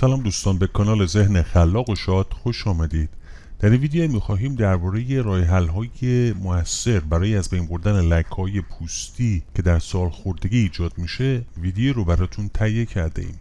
سلام دوستان به کانال ذهن خلاق و شاد خوش آمدید در این ویدیو میخواهیم درباره راه حل های موثر برای از بین بردن لک های پوستی که در سال خوردگی ایجاد میشه ویدیو رو براتون تهیه کرده ایم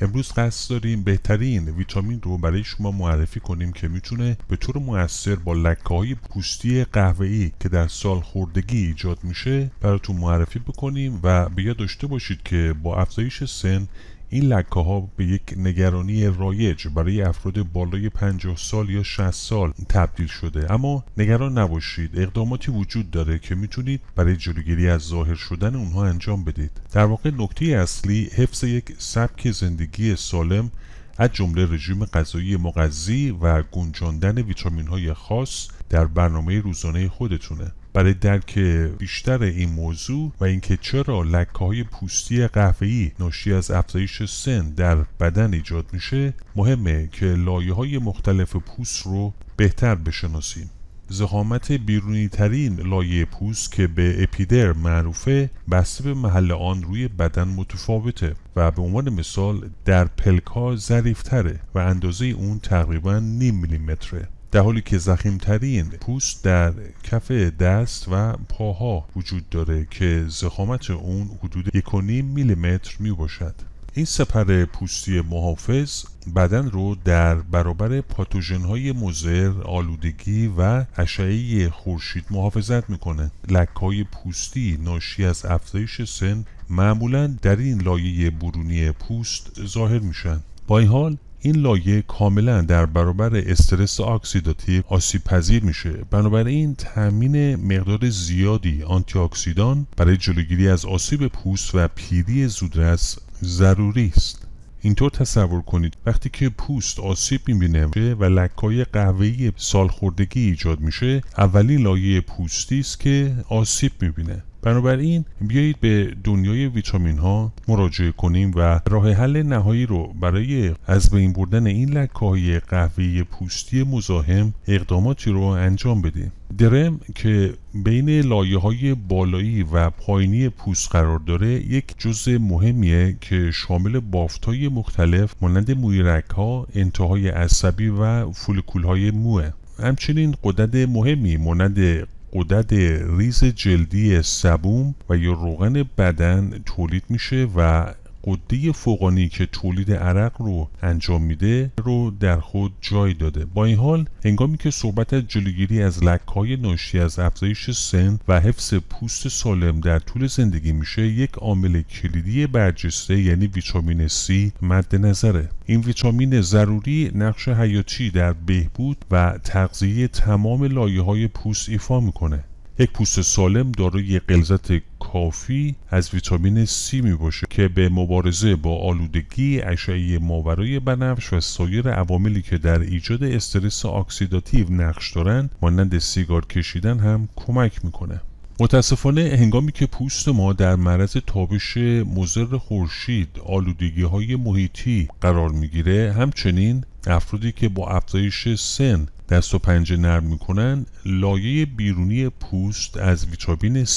امروز قصد داریم بهترین ویتامین رو برای شما معرفی کنیم که میتونه به طور موثر با لکه های پوستی قهوه‌ای که در سال خوردگی ایجاد میشه براتون معرفی بکنیم و به داشته باشید که با افزایش سن این لکه ها به یک نگرانی رایج برای افراد بالای 50 سال یا 60 سال تبدیل شده اما نگران نباشید اقداماتی وجود داره که میتونید برای جلوگیری از ظاهر شدن اونها انجام بدید در واقع نکته اصلی حفظ یک سبک زندگی سالم از جمله رژیم غذایی مغذی و گنجاندن ویتامین های خاص در برنامه روزانه خودتونه برای درک بیشتر این موضوع و اینکه چرا لکه های پوستی قهوه‌ای ناشی از افزایش سن در بدن ایجاد میشه مهمه که لایه های مختلف پوست رو بهتر بشناسیم زخامت بیرونی ترین لایه پوست که به اپیدر معروفه بسته به محل آن روی بدن متفاوته و به عنوان مثال در پلکا ظریفتره و اندازه اون تقریبا نیم میلیمتره در حالی که ترین پوست در کف دست و پاها وجود داره که زخامت اون حدود 1.5 میلیمتر می باشد این سپر پوستی محافظ بدن رو در برابر پاتوژن های مزر، آلودگی و اشعه خورشید محافظت میکنه. لک های پوستی ناشی از افزایش سن معمولا در این لایه برونی پوست ظاهر میشن. با این حال این لایه کاملا در برابر استرس آکسیداتیو آسیب پذیر میشه بنابراین تامین مقدار زیادی آنتی اکسیدان برای جلوگیری از آسیب پوست و پیری زودرس ضروری است اینطور تصور کنید وقتی که پوست آسیب میبینه و لکای قهوه‌ای سالخوردگی ایجاد میشه اولین لایه پوستی است که آسیب میبینه بنابراین بیایید به دنیای ویتامین ها مراجعه کنیم و راه حل نهایی رو برای از بین بردن این لکه های قهوه پوستی مزاحم اقداماتی رو انجام بدیم درم که بین لایه های بالایی و پایینی پوست قرار داره یک جزء مهمیه که شامل بافت های مختلف مانند مویرک ها، انتهای عصبی و فولیکول های موه همچنین قدرت مهمی مانند قدرت ریز جلدی سبوم و یا روغن بدن تولید میشه و قده فوقانی که تولید عرق رو انجام میده رو در خود جای داده با این حال هنگامی که صحبت از جلوگیری از لکهای ناشی از افزایش سن و حفظ پوست سالم در طول زندگی میشه یک عامل کلیدی برجسته یعنی ویتامین C مد نظره این ویتامین ضروری نقش حیاتی در بهبود و تغذیه تمام لایه های پوست ایفا میکنه یک پوست سالم دارای غلظت کافی از ویتامین C می باشه که به مبارزه با آلودگی، اشعه ماورای بنفش و سایر عواملی که در ایجاد استرس آکسیداتیو نقش دارند مانند سیگار کشیدن هم کمک میکنه. متاسفانه هنگامی که پوست ما در معرض تابش مضر خورشید، آلودگی های محیطی قرار میگیره همچنین افرادی که با افزایش سن دست و پنجه نرم میکنن لایه بیرونی پوست از ویتامین C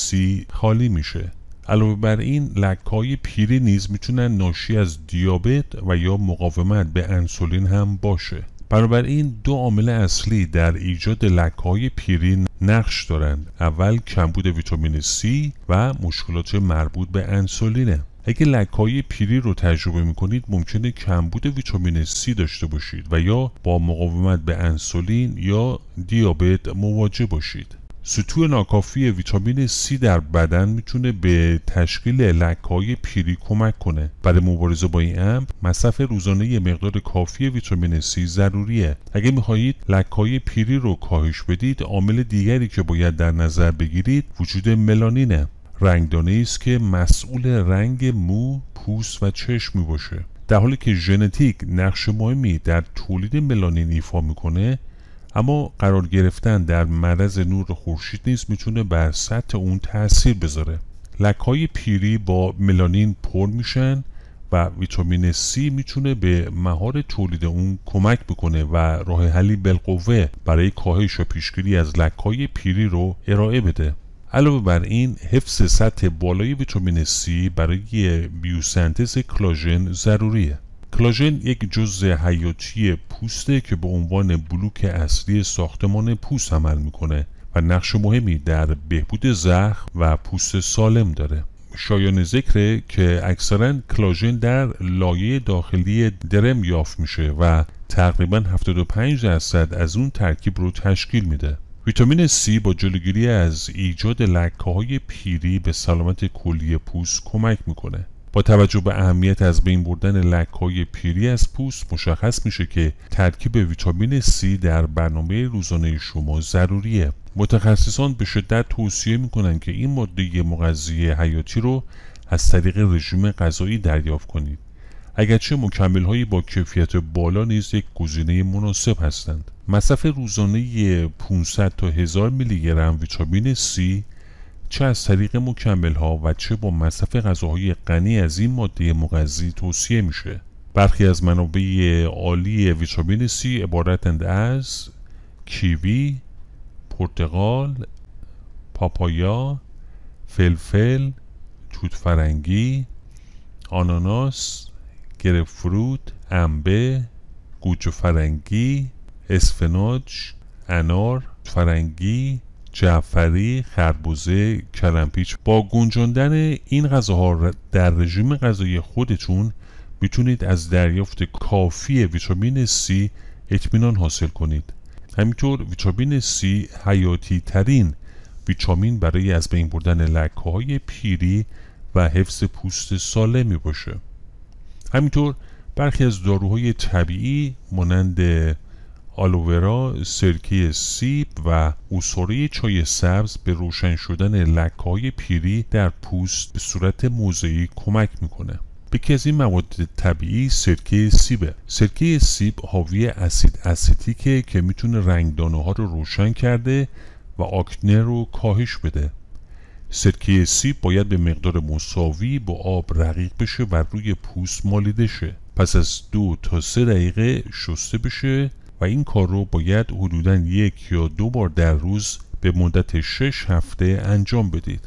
خالی میشه علاوه بر این های پیری نیز میتونن ناشی از دیابت و یا مقاومت به انسولین هم باشه بنابراین دو عامل اصلی در ایجاد های پیری نقش دارند اول کمبود ویتامین C و مشکلات مربوط به انسولینه اگه های پیری رو تجربه میکنید ممکنه کمبود ویتامین C داشته باشید و یا با مقاومت به انسولین یا دیابت مواجه باشید سطوع ناکافی ویتامین C در بدن میتونه به تشکیل های پیری کمک کنه. برای مبارزه با این امر، مصرف روزانه مقدار کافی ویتامین C ضروریه. اگه میخواهید های پیری رو کاهش بدید، عامل دیگری که باید در نظر بگیرید وجود ملانینه. رنگدانه است که مسئول رنگ مو، پوست و چشم می باشه در حالی که ژنتیک نقش مهمی در تولید ملانین ایفا میکنه اما قرار گرفتن در مرز نور خورشید نیست میتونه بر سطح اون تاثیر بذاره لک های پیری با ملانین پر میشن و ویتامین C میتونه به مهار تولید اون کمک بکنه و راه حلی بالقوه برای کاهش و پیشگیری از لکهای پیری رو ارائه بده علاوه بر این حفظ سطح بالای ویتامین C برای بیوسنتز کلاژن ضروریه کلاژن یک جزء حیاتی پوسته که به عنوان بلوک اصلی ساختمان پوست عمل میکنه و نقش مهمی در بهبود زخم و پوست سالم داره شایان ذکره که اکثرا کلاژن در لایه داخلی درم یافت میشه و تقریبا 75 درصد از اون ترکیب رو تشکیل میده ویتامین C با جلوگیری از ایجاد لکه های پیری به سلامت کلیه پوست کمک میکنه. با توجه به اهمیت از بین بردن لکه های پیری از پوست مشخص میشه که ترکیب ویتامین C در برنامه روزانه شما ضروریه. متخصصان به شدت توصیه میکنند که این ماده مغذی حیاتی رو از طریق رژیم غذایی دریافت کنید. اگرچه مکمل با کیفیت بالا نیز یک گزینه مناسب هستند. مصرف روزانه 500 تا 1000 میلی گرم ویتامین C چه از طریق مکمل ها و چه با مصرف غذاهای غنی از این ماده مغذی توصیه میشه برخی از منابع عالی ویتامین C عبارتند از کیوی، پرتقال، پاپایا، فلفل، توت فرنگی، آناناس، گرفروت، انبه، گوجه فرنگی، اسفناج انار فرنگی جعفری، خربوزه، کلمپیچ با گنجاندن این غذاها در رژیم غذایی خودتون میتونید از دریافت کافی ویتامین C اطمینان حاصل کنید همینطور ویتامین C حیاتی ترین ویتامین برای از بین بردن لکه های پیری و حفظ پوست می باشه همینطور برخی از داروهای طبیعی مانند آلوورا، سرکه سیب و اصاره چای سبز به روشن شدن لکه پیری در پوست به صورت موزعی کمک میکنه. به از این مواد طبیعی سرکه سیبه سرکه سیب حاوی اسید استیکه که میتونه رنگدانه ها رو روشن کرده و آکنه رو کاهش بده سرکه سیب باید به مقدار مساوی با آب رقیق بشه و روی پوست مالیده شه پس از دو تا سه دقیقه شسته بشه این کار رو باید حدودا یک یا دو بار در روز به مدت 6 هفته انجام بدید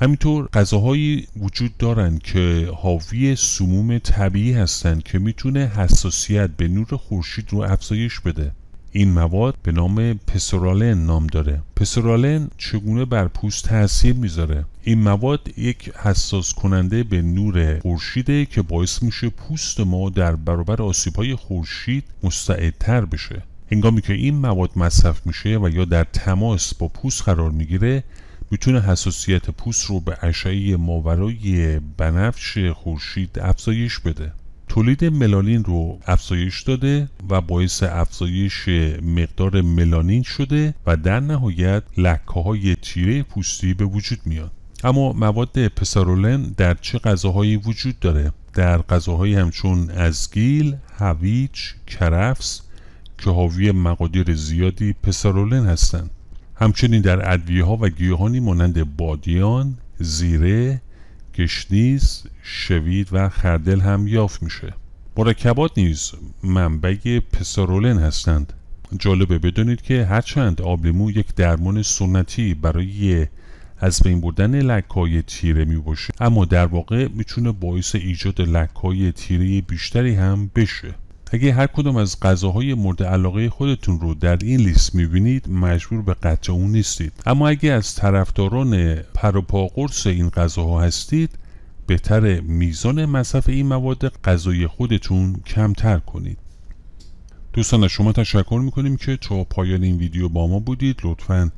همینطور غذاهایی وجود دارند که حاوی سموم طبیعی هستند که میتونه حساسیت به نور خورشید رو افزایش بده این مواد به نام پسورالن نام داره پسورالن چگونه بر پوست تاثیر میذاره این مواد یک حساس کننده به نور خورشیده که باعث میشه پوست ما در برابر آسیبهای خورشید مستعدتر بشه هنگامی که این مواد مصرف میشه و یا در تماس با پوست قرار میگیره میتونه حساسیت پوست رو به اشعه ماورای بنفش خورشید افزایش بده تولید ملانین رو افزایش داده و باعث افزایش مقدار ملانین شده و در نهایت لکه های تیره پوستی به وجود میاد اما مواد پسرولن در چه غذاهایی وجود داره در غذاهایی همچون ازگیل، هویج، کرفس که حاوی مقادیر زیادی پسرولن هستند همچنین در ادویه ها و گیاهانی مانند بادیان، زیره، گشنیز، شوید و خردل هم یافت میشه. مرکبات نیز منبع پسرولن هستند. جالبه بدونید که هرچند آبلیمو یک درمان سنتی برای از بین بردن لکای تیره می باشه اما در واقع میتونه باعث ایجاد لکای تیره بیشتری هم بشه اگه هر کدوم از غذاهای مورد علاقه خودتون رو در این لیست میبینید مجبور به قطع اون نیستید اما اگه از طرفداران پر قرص این غذاها هستید بهتر میزان مصرف این مواد غذای خودتون کمتر کنید دوستان از شما تشکر میکنیم که تا پایان این ویدیو با ما بودید لطفا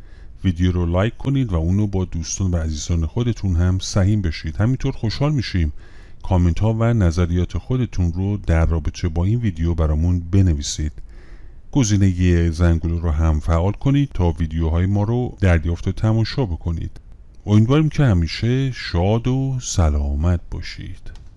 ویدیو رو لایک کنید و اونو با دوستان و عزیزان خودتون هم سهیم بشید همینطور خوشحال میشیم کامنت ها و نظریات خودتون رو در رابطه با این ویدیو برامون بنویسید گزینه زنگوله رو هم فعال کنید تا ویدیوهای ما رو دریافت و تماشا بکنید امیدواریم که همیشه شاد و سلامت باشید